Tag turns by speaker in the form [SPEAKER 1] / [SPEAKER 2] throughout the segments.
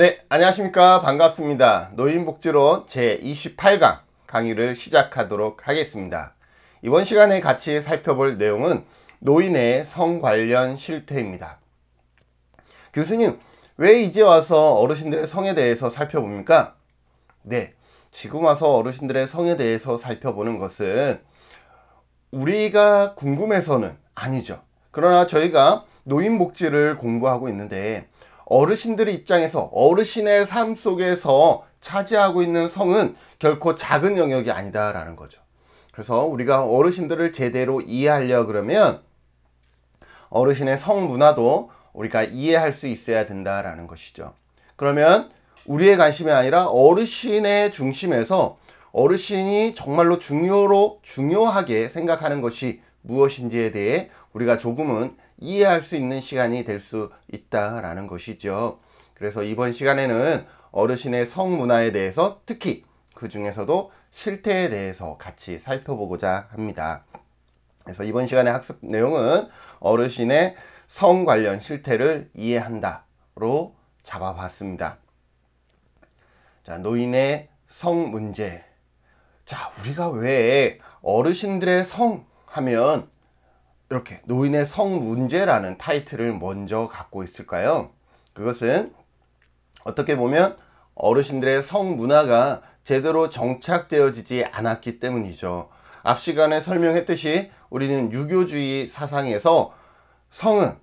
[SPEAKER 1] 네, 안녕하십니까. 반갑습니다. 노인복지로 제28강 강의를 시작하도록 하겠습니다. 이번 시간에 같이 살펴볼 내용은 노인의 성 관련 실태입니다. 교수님, 왜 이제 와서 어르신들의 성에 대해서 살펴봅니까? 네, 지금 와서 어르신들의 성에 대해서 살펴보는 것은 우리가 궁금해서는 아니죠. 그러나 저희가 노인복지를 공부하고 있는데 어르신들의 입장에서 어르신의 삶 속에서 차지하고 있는 성은 결코 작은 영역이 아니다라는 거죠. 그래서 우리가 어르신들을 제대로 이해하려 그러면 어르신의 성 문화도 우리가 이해할 수 있어야 된다라는 것이죠. 그러면 우리의 관심이 아니라 어르신의 중심에서 어르신이 정말로 중요로 중요하게 생각하는 것이 무엇인지에 대해 우리가 조금은 이해할 수 있는 시간이 될 수 있다라는 것이죠. 그래서 이번 시간에는 어르신의 성문화에 대해서 특히 그 중에서도 실태에 대해서 같이 살펴보고자 합니다. 그래서 이번 시간의 학습 내용은 어르신의 성 관련 실태를 이해한다로 잡아봤습니다. 자, 노인의 성 문제. 자, 우리가 왜 어르신들의 성 하면 이렇게 노인의 성 문제라는 타이틀을 먼저 갖고 있을까요? 그것은 어떻게 보면 어르신들의 성 문화가 제대로 정착되어지지 않았기 때문이죠. 앞 시간에 설명했듯이 우리는 유교주의 사상에서 성은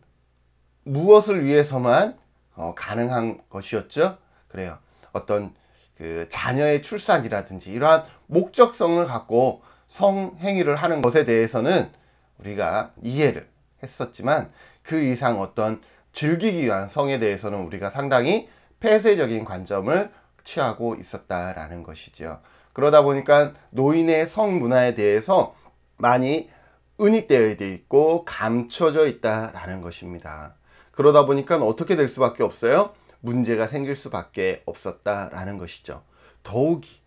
[SPEAKER 1] 무엇을 위해서만 어, 가능한 것이었죠. 그래요. 어떤 그 자녀의 출산이라든지 이러한 목적성을 갖고 성행위를 하는 것에 대해서는 우리가 이해를 했었지만 그 이상 어떤 즐기기 위한 성에 대해서는 우리가 상당히 폐쇄적인 관점을 취하고 있었다라는 것이지요. 그러다 보니까 노인의 성 문화에 대해서 많이 은입되어 있고 감춰져 있다라는 것입니다. 그러다 보니까 어떻게 될 수밖에 없어요? 문제가 생길 수밖에 없었다라는 것이죠. 더욱이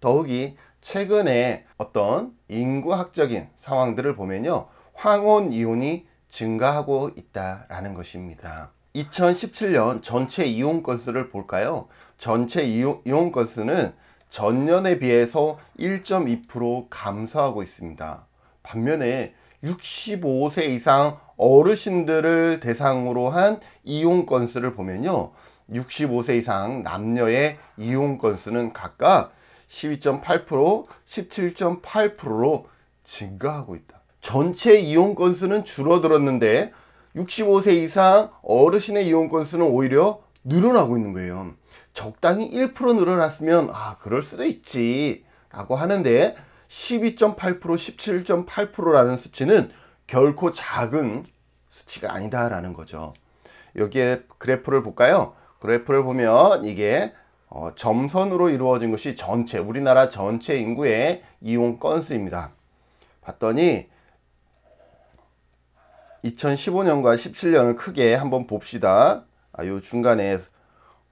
[SPEAKER 1] 더욱이 최근에 어떤 인구학적인 상황들을 보면요. 황혼 이혼이 증가하고 있다라는 것입니다. 2017년 전체 이혼 건수를 볼까요? 전체 이혼, 건수는 전년에 비해서 1.2% 감소하고 있습니다. 반면에 65세 이상 어르신들을 대상으로 한 이혼 건수를 보면요. 65세 이상 남녀의 이혼 건수는 각각 12.8%, 17.8%로 증가하고 있다. 전체 이용 건수는 줄어들었는데 65세 이상 어르신의 이용 건수는 오히려 늘어나고 있는 거예요. 적당히 1% 늘어났으면 아 그럴 수도 있지 라고 하는데 12.8% 17.8%라는 수치는 결코 작은 수치가 아니다라는 거죠. 여기에 그래프를 볼까요? 그래프를 보면 이게 어, 점선으로 이루어진 것이 전체 우리나라 전체 인구의 이용 건수입니다. 봤더니 2015년과 17년을 크게 한번 봅시다. 아, 요 중간에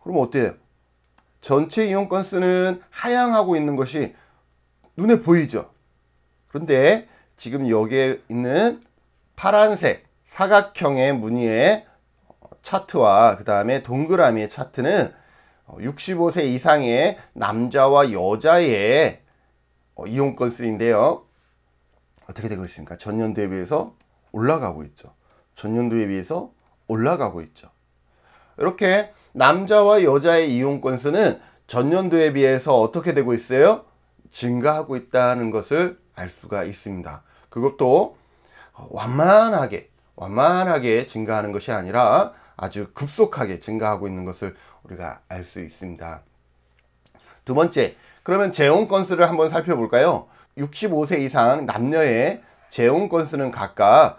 [SPEAKER 1] 그럼 어때요? 전체 이용 건수는 하향하고 있는 것이 눈에 보이죠. 그런데 지금 여기에 있는 파란색 사각형의 무늬의 차트와 그 다음에 동그라미의 차트는 65세 어, 이상의 남자와 여자의 어, 이혼 건수인데요. 어떻게 되고 있습니까? 전년도에 비해서 올라가고 있죠. 전년도에 비해서 올라가고 있죠. 이렇게 남자와 여자의 이혼 건수는 전년도에 비해서 어떻게 되고 있어요? 증가하고 있다는 것을 알 수가 있습니다. 그것도 어, 완만하게, 완만하게 증가하는 것이 아니라 아주 급속하게 증가하고 있는 것을 우리가 알 수 있습니다. 두 번째, 그러면 재혼 건수를 한번 살펴볼까요? 65세 이상 남녀의 재혼 건수는 각각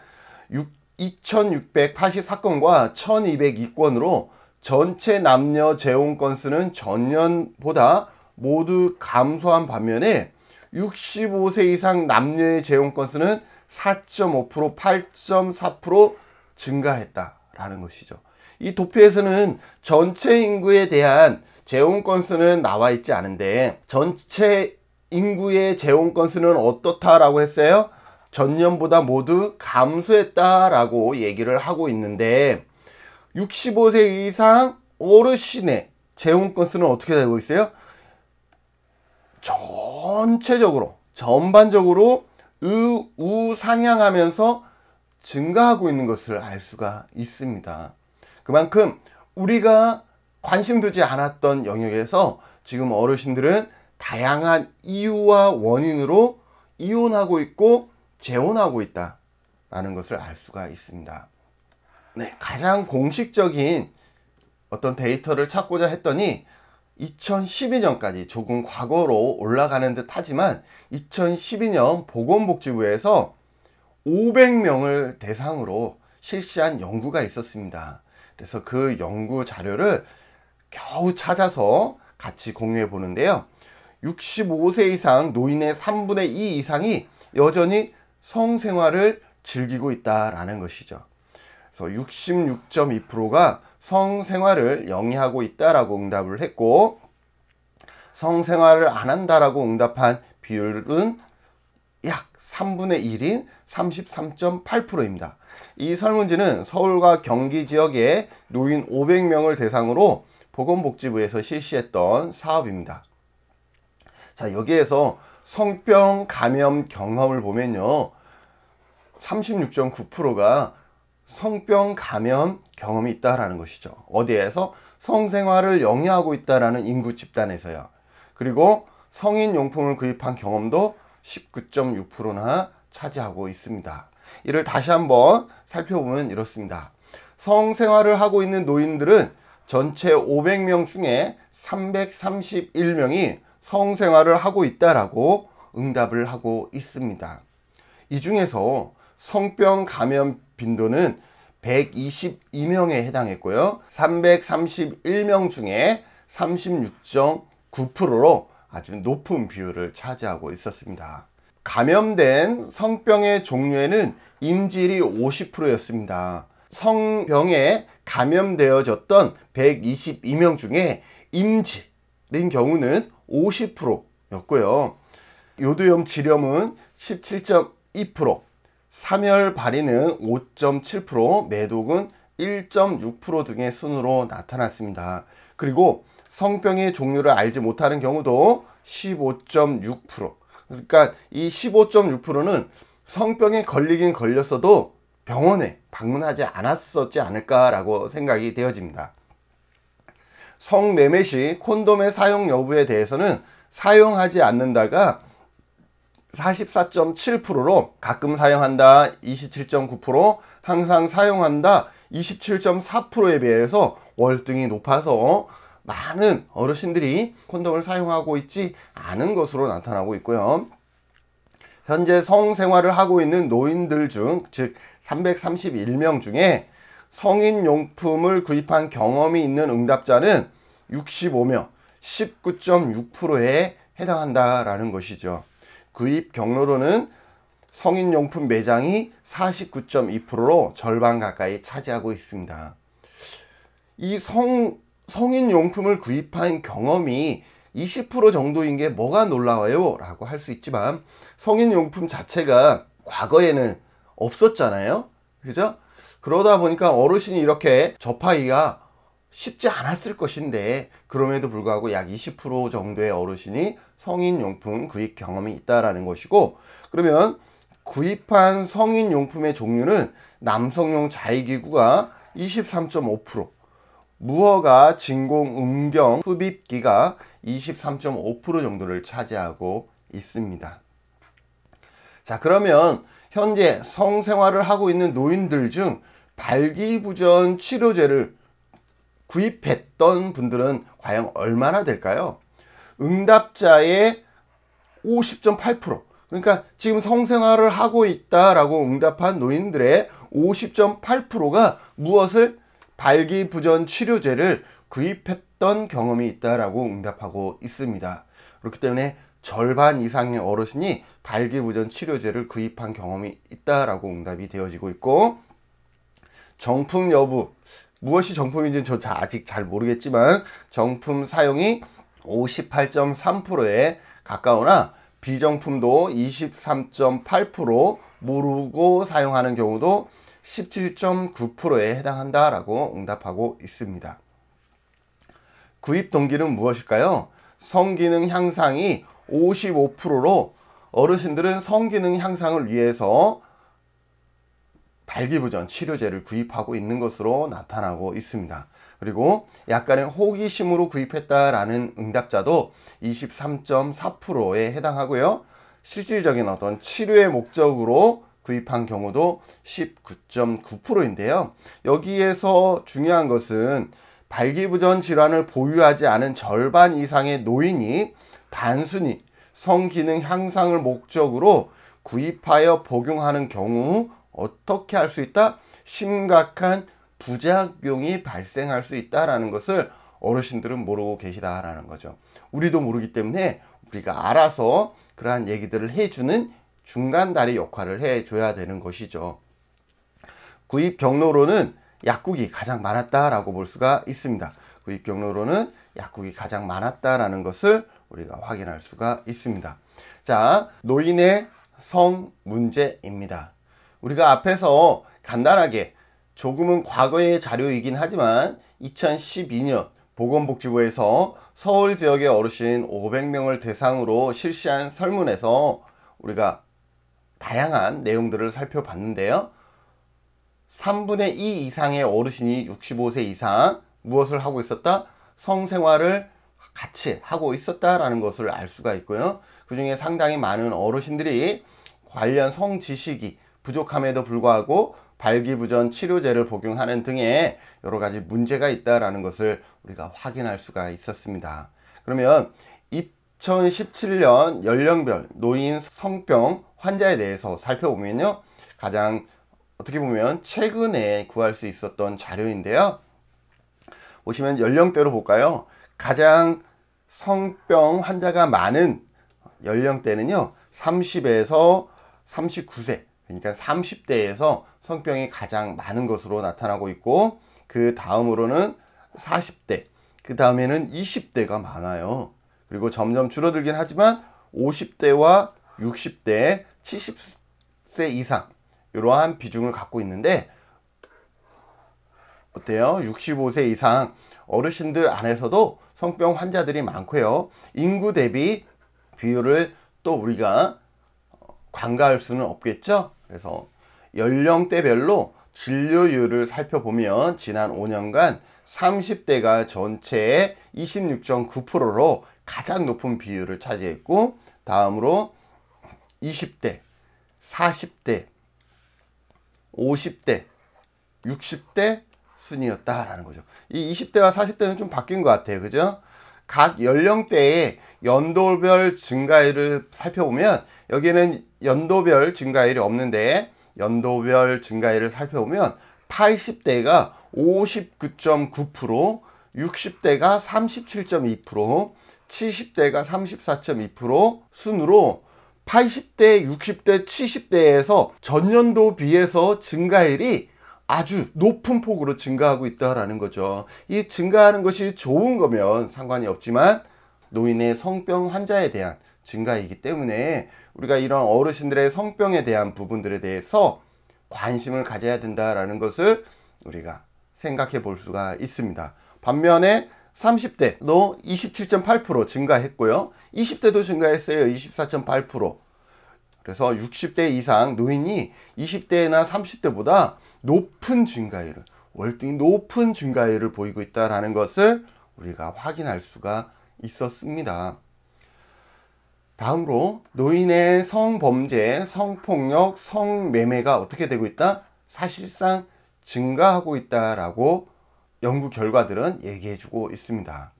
[SPEAKER 1] 6, 2 6 8사건과 1202건으로 전체 남녀 재혼 건수는 전년보다 모두 감소한 반면에 65세 이상 남녀의 재혼 건수는 4.5% 8.4% 증가했다라는 것이죠. 이 도표에서는 전체 인구에 대한 재혼 건수는 나와 있지 않은데 전체 인구의 재혼 건수는 어떻다라고 했어요? 전년보다 모두 감소했다라고 얘기를 하고 있는데 65세 이상 어르신의 재혼 건수는 어떻게 되고 있어요? 전체적으로 전반적으로 우상향하면서 증가하고 있는 것을 알 수가 있습니다. 그만큼 우리가 관심 두지 않았던 영역에서 지금 어르신들은 다양한 이유와 원인으로 이혼하고 있고 재혼하고 있다라는 것을 알 수가 있습니다. 네, 가장 공식적인 어떤 데이터를 찾고자 했더니 2012년까지 조금 과거로 올라가는 듯 하지만 2012년 보건복지부에서 500명을 대상으로 실시한 연구가 있었습니다. 그래서 그 연구 자료를 겨우 찾아서 같이 공유해 보는데요. 65세 이상 노인의 3분의 2 이상이 여전히 성생활을 즐기고 있다라는 것이죠. 그래서 66.2%가 성생활을 영위하고 있다라고 응답을 했고 성생활을 안 한다라고 응답한 비율은 약 3분의 1인 33.8%입니다. 이 설문지는 서울과 경기 지역의 노인 500명을 대상으로 보건복지부에서 실시했던 사업입니다. 자, 여기에서 성병 감염 경험을 보면요. 36.9%가 성병 감염 경험이 있다라는 것이죠. 어디에서? 성생활을 영위하고 있다라는 인구 집단에서요. 그리고 성인 용품을 구입한 경험도 19.6%나 차지하고 있습니다. 이를 다시 한번 살펴보면 이렇습니다. 성생활을 하고 있는 노인들은 전체 500명 중에 331명이 성생활을 하고 있다라고 응답을 하고 있습니다. 이 중에서 성병 감염 빈도는 122명에 해당했고요. 331명 중에 36.9%로 아주 높은 비율을 차지하고 있었습니다. 감염된 성병의 종류에는 임질이 50%였습니다. 성병에 감염되어졌던 122명 중에 임질인 경우는 50%였고요. 요두염 질염은 17.2%, 삼열 발이는 5.7%, 매독은 1.6% 등의 순으로 나타났습니다. 그리고 성병의 종류를 알지 못하는 경우도 15.6%, 그러니까 이 15.6%는 성병에 걸리긴 걸렸어도 병원에 방문하지 않았었지 않을까라고 생각이 되어집니다. 성매매 시 콘돔의 사용 여부에 대해서는 사용하지 않는다가 44.7%로 가끔 사용한다 27.9% 항상 사용한다 27.4%에 비해서 월등히 높아서 많은 어르신들이 콘돔을 사용하고 있지 않은 것으로 나타나고 있고요. 현재 성생활을 하고 있는 노인들 중, 즉 331명 중에 성인 용품을 구입한 경험이 있는 응답자는 65명, 19.6%에 해당한다라는 것이죠. 구입 경로로는 성인 용품 매장이 49.2%로 절반 가까이 차지하고 있습니다. 이성 성인 용품을 구입한 경험이 20% 정도인 게 뭐가 놀라워요? 라고 할 수 있지만 성인 용품 자체가 과거에는 없었잖아요. 그죠? 그러다 보니까 어르신이 이렇게 접하기가 쉽지 않았을 것인데 그럼에도 불구하고 약 20% 정도의 어르신이 성인 용품 구입 경험이 있다라는 것이고 그러면 구입한 성인 용품의 종류는 남성용 자위기구가 23.5% 무허가 진공 음경 흡입기가 23.5% 정도를 차지하고 있습니다. 자, 그러면 현재 성생활을 하고 있는 노인들 중 발기부전 치료제를 구입했던 분들은 과연 얼마나 될까요? 응답자의 50.8% 그러니까 지금 성생활을 하고 있다라고 응답한 노인들의 50.8%가 무엇을 발기부전 치료제를 구입했던 경험이 있다라고 응답하고 있습니다. 그렇기 때문에 절반 이상의 어르신이 발기부전 치료제를 구입한 경험이 있다라고 응답이 되어지고 있고 정품 여부 무엇이 정품인지는 저 아직 잘 모르겠지만 정품 사용이 58.3%에 가까우나 비정품도 23.8% 모르고 사용하는 경우도 17.9%에 해당한다라고 응답하고 있습니다. 구입 동기는 무엇일까요? 성기능 향상이 55%로 어르신들은 성기능 향상을 위해서 발기부전 치료제를 구입하고 있는 것으로 나타나고 있습니다. 그리고 약간의 호기심으로 구입했다라는 응답자도 23.4%에 해당하고요. 실질적인 어떤 치료의 목적으로 구입한 경우도 19.9%인데요. 여기에서 중요한 것은 발기부전 질환을 보유하지 않은 절반 이상의 노인이 단순히 성기능 향상을 목적으로 구입하여 복용하는 경우 어떻게 할 수 있다? 심각한 부작용이 발생할 수 있다라는 것을 어르신들은 모르고 계시다라는 거죠. 우리도 모르기 때문에 우리가 알아서 그러한 얘기들을 해주는 중간다리 역할을 해줘야 되는 것이죠. 구입 경로로는 약국이 가장 많았다라고 볼 수가 있습니다. 구입 경로로는 약국이 가장 많았다라는 것을 우리가 확인할 수가 있습니다. 자, 노인의 성 문제입니다. 우리가 앞에서 간단하게 조금은 과거의 자료이긴 하지만 2012년 보건복지부에서 서울 지역의 어르신 500명을 대상으로 실시한 설문에서 우리가 다양한 내용들을 살펴봤는데요. 3분의 2 이상의 어르신이 65세 이상 무엇을 하고 있었다? 성생활을 같이 하고 있었다라는 것을 알 수가 있고요. 그 중에 상당히 많은 어르신들이 관련 성 지식이 부족함에도 불구하고 발기부전 치료제를 복용하는 등의 여러 가지 문제가 있다라는 것을 우리가 확인할 수가 있었습니다. 그러면 2017년 연령별 노인 성병 환자에 대해서 살펴보면요. 가장 어떻게 보면 최근에 구할 수 있었던 자료인데요. 보시면 연령대로 볼까요? 가장 성병 환자가 많은 연령대는요. 30에서 39세 그러니까 30대에서 성병이 가장 많은 것으로 나타나고 있고 그 다음으로는 40대 그 다음에는 20대가 많아요 그리고 점점 줄어들긴 하지만 50대와 60대 70세 이상 이러한 비중을 갖고 있는데 어때요? 65세 이상 어르신들 안에서도 성병 환자들이 많고요. 인구 대비 비율을 또 우리가 어, 관가할 수는 없겠죠. 그래서 연령대별로 진료율을 살펴보면 지난 5년간 30대가 전체의 26.9%로 가장 높은 비율을 차지했고 다음으로 20대, 40대, 50대, 60대 순이었다라는 거죠. 이 20대와 40대는 좀 바뀐 것 같아요. 그죠? 각 연령대의 연도별 증가율을 살펴보면 여기는 연도별 증가율이 없는데 연도별 증가율을 살펴보면 80대가 59.9%, 60대가 37.2%, 70대가 34.2% 순으로 80대, 60대, 70대에서 전년도 비해서 증가율이 아주 높은 폭으로 증가하고 있다는 거죠. 이 증가하는 것이 좋은 거면 상관이 없지만 노인의 성병 환자에 대한 증가이기 때문에 우리가 이런 어르신들의 성병에 대한 부분들에 대해서 관심을 가져야 된다라는 것을 우리가 생각해 볼 수가 있습니다. 반면에 30대도 27.8% 증가했고요. 20대도 증가했어요. 24.8%. 그래서 60대 이상 노인이 20대나 30대보다 높은 증가율을 월등히 높은 증가율을 보이고 있다라는 것을 우리가 확인할 수가 있었습니다. 다음으로 노인의 성범죄, 성폭력, 성매매가 어떻게 되고 있다? 사실상 증가하고 있다라고 연구 결과들은 얘기해주고 있습니다.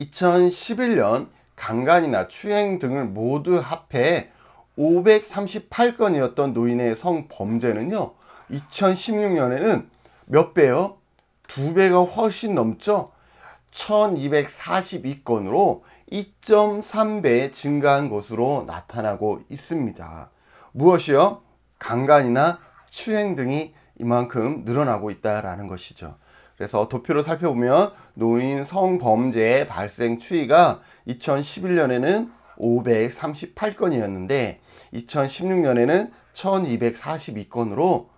[SPEAKER 1] 2011년 강간이나 추행 등을 모두 합해 538건이었던 노인의 성범죄는요. 2016년에는 몇 배요? 두 배가 훨씬 넘죠. 1242건으로 2.3배 증가한 것으로 나타나고 있습니다. 무엇이요? 강간이나 추행 등이 이만큼 늘어나고 있다라는 것이죠. 그래서 도표를 살펴보면 노인 성범죄 발생 추이가 2011년에는 538건이었는데 2016년에는 1242건으로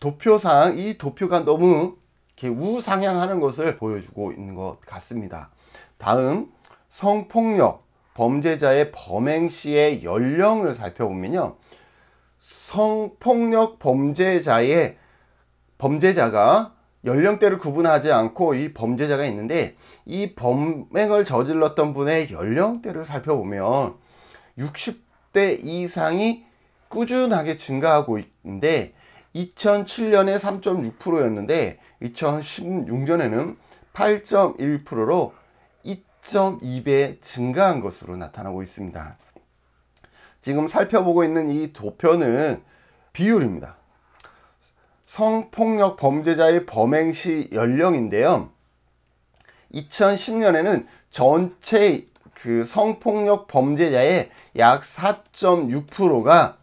[SPEAKER 1] 도표상 이 도표가 너무 우상향하는 것을 보여주고 있는 것 같습니다. 다음 성폭력 범죄자의 범행 시의 연령을 살펴보면요. 성폭력 범죄자의 범죄자가 연령대를 구분하지 않고 이 범죄자가 있는데 이 범행을 저질렀던 분의 연령대를 살펴보면 60대 이상이 꾸준하게 증가하고 있는데 2007년에 3.6%였는데 2016년에는 8.1%로 2.2배 증가한 것으로 나타나고 있습니다. 지금 살펴보고 있는 이 도표는 비율입니다. 성폭력 범죄자의 범행 시 연령인데요. 2010년에는 전체 그 성폭력 범죄자의 약 4.6%가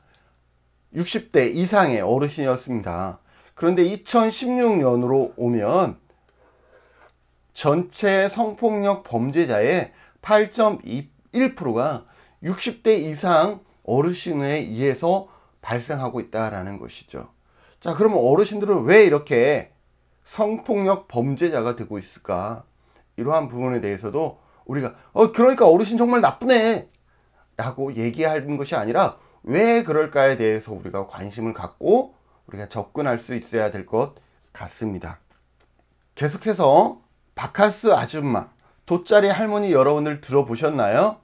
[SPEAKER 1] 60대 이상의 어르신이었습니다. 그런데 2016년으로 오면 전체 성폭력 범죄자의 8.1%가 60대 이상 어르신에 의해서 발생하고 있다라는 것이죠. 자, 그러면 어르신들은 왜 이렇게 성폭력 범죄자가 되고 있을까? 이러한 부분에 대해서도 우리가 어 그러니까 어르신 정말 나쁘네 라고 얘기하는 것이 아니라 왜 그럴까에 대해서 우리가 관심을 갖고 우리가 접근할 수 있어야 될 것 같습니다. 계속해서 바카스 아줌마, 돗자리 할머니 여러분들 들어보셨나요?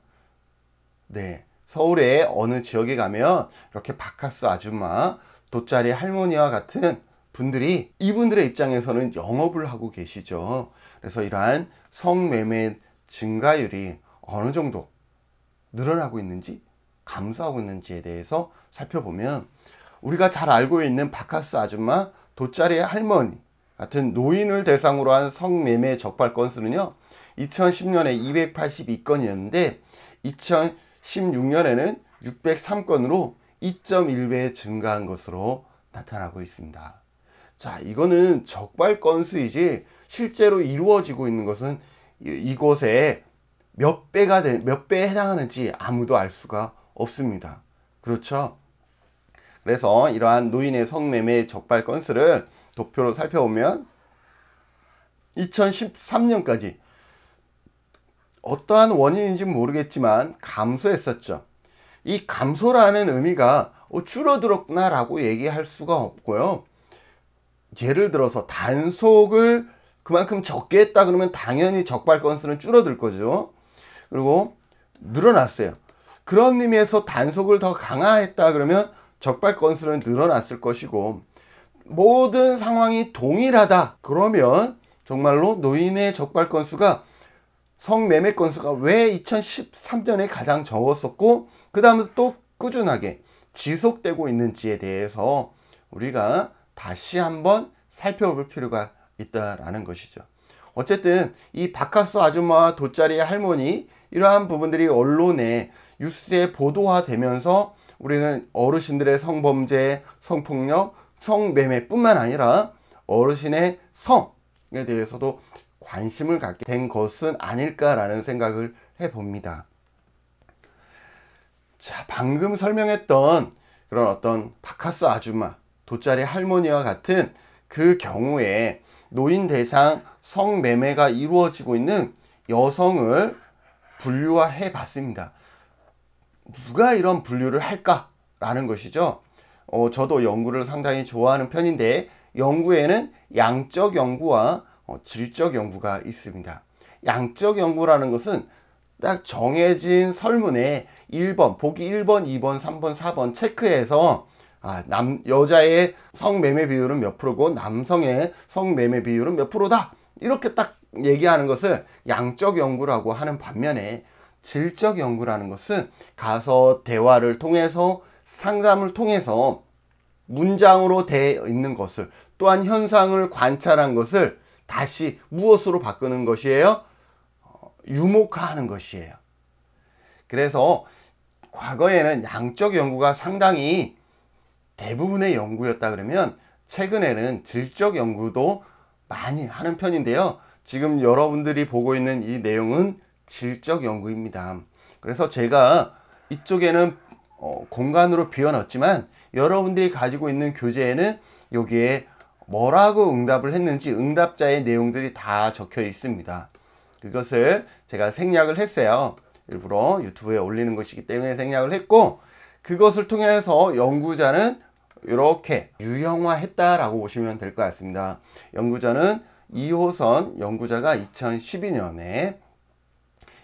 [SPEAKER 1] 네. 서울의 어느 지역에 가면 이렇게 바카스 아줌마, 돗자리 할머니와 같은 분들이 이분들의 입장에서는 영업을 하고 계시죠. 그래서 이러한 성매매 증가율이 어느 정도 늘어나고 있는지 감소하고 있는지에 대해서 살펴보면 우리가 잘 알고 있는 바카스 아줌마, 돗자리 할머니 같은 노인을 대상으로 한 성매매 적발 건수는요. 2010년에 282건이었는데 2000 16년에는 603건으로 2.1배 증가한 것으로 나타나고 있습니다. 자, 이거는 적발 건수이지 실제로 이루어지고 있는 것은 이곳에 몇 배가 되, 몇 배에 해당하는지 아무도 알 수가 없습니다. 그렇죠? 그래서 이러한 노인의 성매매 적발 건수를 도표로 살펴보면 2013년까지 어떠한 원인인지 모르겠지만 감소했었죠. 이 감소라는 의미가 어, 줄어들었구나 라고 얘기할 수가 없고요. 예를 들어서 단속을 그만큼 적게 했다 그러면 당연히 적발 건수는 줄어들 거죠. 그리고 늘어났어요. 그런 의미에서 단속을 더 강화했다 그러면 적발 건수는 늘어났을 것이고 모든 상황이 동일하다 그러면 정말로 노인의 적발 건수가 성매매 건수가 왜 2013년에 가장 적었었고 그 다음에 또 꾸준하게 지속되고 있는지에 대해서 우리가 다시 한번 살펴볼 필요가 있다라는 것이죠. 어쨌든 이 바카스 아줌마와 돗자리 할머니 이러한 부분들이 언론에 뉴스에 보도화되면서 우리는 어르신들의 성범죄, 성폭력, 성매매뿐만 아니라 어르신의 성에 대해서도 관심을 갖게 된 것은 아닐까라는 생각을 해봅니다. 자, 방금 설명했던 그런 어떤 바카스 아줌마, 돗자리 할머니와 같은 그 경우에 노인 대상 성매매가 이루어지고 있는 여성을 분류화해 봤습니다. 누가 이런 분류를 할까라는 것이죠. 어, 저도 연구를 상당히 좋아하는 편인데 연구에는 양적 연구와 어, 질적 연구가 있습니다. 양적 연구라는 것은 딱 정해진 설문에 1번, 보기 1번, 2번, 3번, 4번 체크해서 아, 남, 여자의 성매매 비율은 몇 프로고 남성의 성매매 비율은 몇 프로다. 이렇게 딱 얘기하는 것을 양적 연구라고 하는 반면에 질적 연구라는 것은 가서 대화를 통해서 상담을 통해서 문장으로 되어 있는 것을 또한 현상을 관찰한 것을 다시 무엇으로 바꾸는 것이에요? 어, 유목화하는 것이에요. 그래서 과거에는 양적 연구가 상당히 대부분의 연구였다 그러면 최근에는 질적 연구도 많이 하는 편인데요. 지금 여러분들이 보고 있는 이 내용은 질적 연구입니다. 그래서 제가 이쪽에는 어, 공간으로 비워놨지만 여러분들이 가지고 있는 교재에는 여기에 뭐라고 응답을 했는지 응답자의 내용들이 다 적혀 있습니다. 그것을 제가 생략을 했어요. 일부러 유튜브에 올리는 것이기 때문에 생략을 했고 그것을 통해서 연구자는 이렇게 유형화했다라고 보시면 될 것 같습니다. 연구자는 이호선 연구자가 2012년에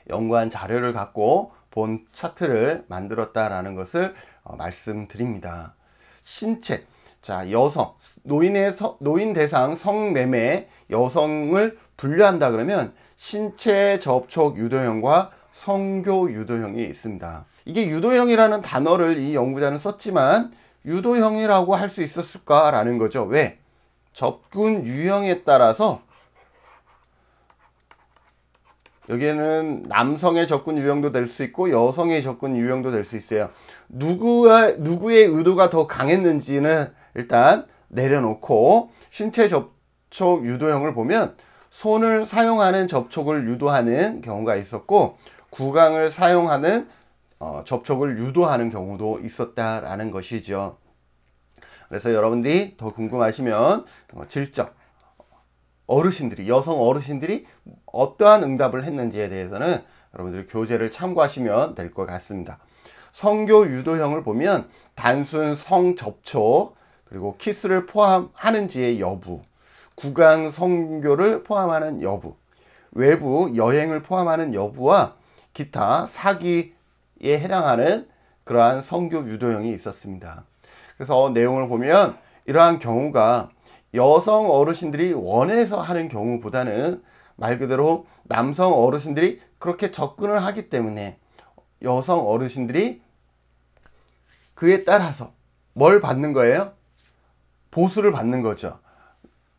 [SPEAKER 1] 연구한 자료를 갖고 본 차트를 만들었다라는 것을 어, 말씀드립니다. 신체, 자, 여성, 노인의 서, 노인 대상 성매매 여성을 분류한다 그러면 신체 접촉 유도형과 성교 유도형이 있습니다. 이게 유도형이라는 단어를 이 연구자는 썼지만 유도형이라고 할 수 있었을까라는 거죠. 왜? 접근 유형에 따라서 여기에는 남성의 접근 유형도 될 수 있고 여성의 접근 유형도 될 수 있어요. 누구의 누구의 의도가 더 강했는지는 일단 내려놓고 신체 접촉 유도형을 보면 손을 사용하는 접촉을 유도하는 경우가 있었고 구강을 사용하는 어, 접촉을 유도하는 경우도 있었다라는 것이죠. 그래서 여러분들이 더 궁금하시면 어, 질적 어르신들이 여성 어르신들이 어떠한 응답을 했는지에 대해서는 여러분들이 교재를 참고하시면 될 것 같습니다. 성교 유도형을 보면 단순 성접촉 그리고 키스를 포함하는지의 여부, 구강 성교를 포함하는 여부, 외부 여행을 포함하는 여부와 기타 사기에 해당하는 그러한 성교 유도형이 있었습니다. 그래서 내용을 보면 이러한 경우가 여성 어르신들이 원해서 하는 경우보다는 말 그대로 남성 어르신들이 그렇게 접근을 하기 때문에 여성 어르신들이 그에 따라서 뭘 받는 거예요? 보수를 받는 거죠.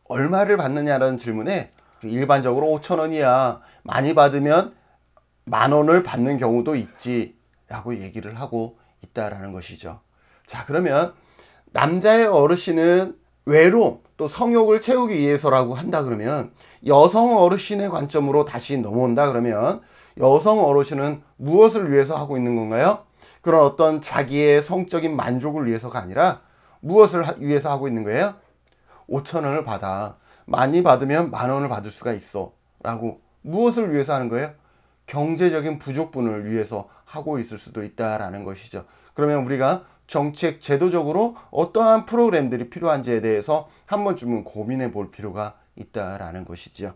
[SPEAKER 1] 얼마를 받느냐라는 질문에 일반적으로 5천 원이야. 많이 받으면 만 원을 받는 경우도 있지. 라고 얘기를 하고 있다라는 것이죠. 자, 그러면 남자의 어르신은 외로움, 또 성욕을 채우기 위해서라고 한다 그러면 여성 어르신의 관점으로 다시 넘어온다 그러면 여성 어르신은 무엇을 위해서 하고 있는 건가요? 그런 어떤 자기의 성적인 만족을 위해서가 아니라 무엇을 위해서 하고 있는 거예요? 5천원을 받아. 많이 받으면 만원을 받을 수가 있어. 라고 무엇을 위해서 하는 거예요? 경제적인 부족분을 위해서 하고 있을 수도 있다라는 것이죠. 그러면 우리가 정책 제도적으로 어떠한 프로그램들이 필요한지에 대해서 한 번쯤은 고민해 볼 필요가 있다라는 것이지요.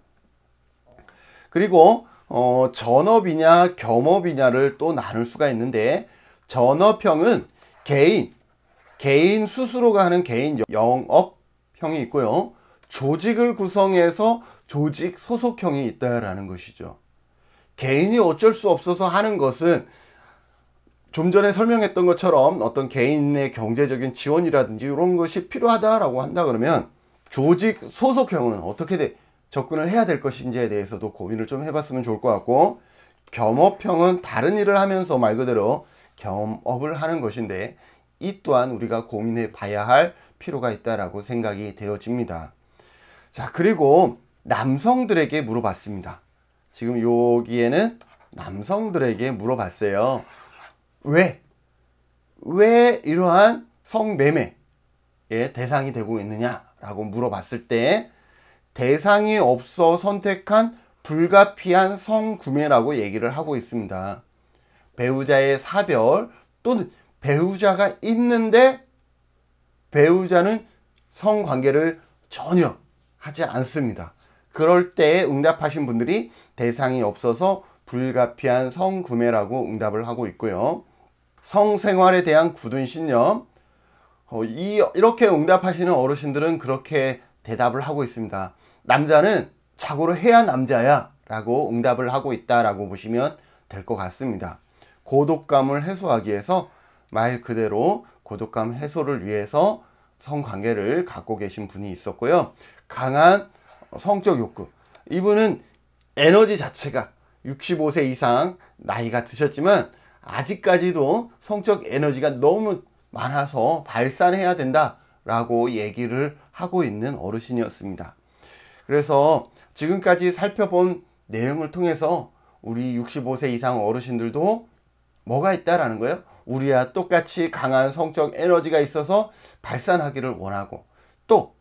[SPEAKER 1] 그리고 어, 전업이냐 겸업이냐를 또 나눌 수가 있는데 전업형은 개인 개인 스스로가 하는 개인 영업형이 있고요. 조직을 구성해서 조직 소속형이 있다라는 것이죠. 개인이 어쩔 수 없어서 하는 것은 좀 전에 설명했던 것처럼 어떤 개인의 경제적인 지원이라든지 이런 것이 필요하다라고 한다 그러면 조직 소속형은 어떻게 접근을 해야 될 것인지에 대해서도 고민을 좀 해봤으면 좋을 것 같고 겸업형은 다른 일을 하면서 말 그대로 겸업을 하는 것인데 이 또한 우리가 고민해 봐야 할 필요가 있다라고 생각이 되어집니다. 자, 그리고 남성들에게 물어봤습니다. 지금 여기에는 남성들에게 물어봤어요. 왜? 왜 이러한 성매매의 대상이 되고 있느냐라고 물어봤을 때 대상이 없어 선택한 불가피한 성구매라고 얘기를 하고 있습니다. 배우자의 사별 또는 배우자가 있는데 배우자는 성관계를 전혀 하지 않습니다. 그럴 때 응답하신 분들이 대상이 없어서 불가피한 성구매라고 응답을 하고 있고요. 성생활에 대한 굳은 신념. 어, 이, 이렇게 응답하시는 어르신들은 그렇게 대답을 하고 있습니다. 남자는 자고로 해야 남자야 라고 응답을 하고 있다라고 보시면 될 것 같습니다. 고독감을 해소하기 위해서 말 그대로 고독감 해소를 위해서 성관계를 갖고 계신 분이 있었고요. 강한 성적 욕구. 이분은 에너지 자체가 65세 이상 나이가 드셨지만 아직까지도 성적 에너지가 너무 많아서 발산해야 된다라고 얘기를 하고 있는 어르신이었습니다. 그래서 지금까지 살펴본 내용을 통해서 우리 65세 이상 어르신들도 뭐가 있다라는 거예요? 우리와 똑같이 강한 성적 에너지가 있어서 발산하기를 원하고 또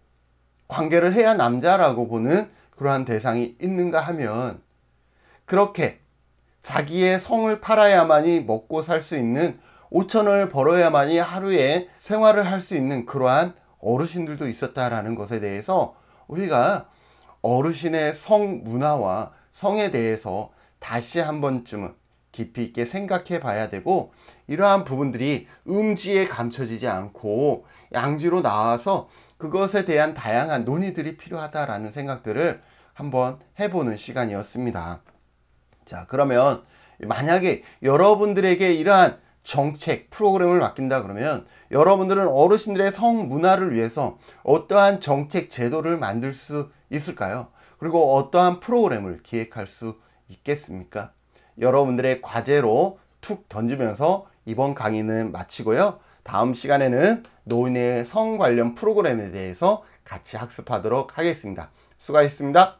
[SPEAKER 1] 관계를 해야 남자라고 보는 그러한 대상이 있는가 하면 그렇게 자기의 성을 팔아야만이 먹고 살 수 있는 5천을 벌어야만이 하루에 생활을 할 수 있는 그러한 어르신들도 있었다라는 것에 대해서 우리가 어르신의 성 문화와 성에 대해서 다시 한 번쯤은 깊이 있게 생각해 봐야 되고 이러한 부분들이 음지에 감춰지지 않고 양지로 나와서 그것에 대한 다양한 논의들이 필요하다라는 생각들을 한번 해보는 시간이었습니다. 자 그러면 만약에 여러분들에게 이러한 정책 프로그램을 맡긴다 그러면 여러분들은 어르신들의 성문화를 위해서 어떠한 정책 제도를 만들 수 있을까요? 그리고 어떠한 프로그램을 기획할 수 있겠습니까? 여러분들의 과제로 툭 던지면서 이번 강의는 마치고요. 다음 시간에는 노인의 성 관련 프로그램에 대해서 같이 학습하도록 하겠습니다. 수고하셨습니다.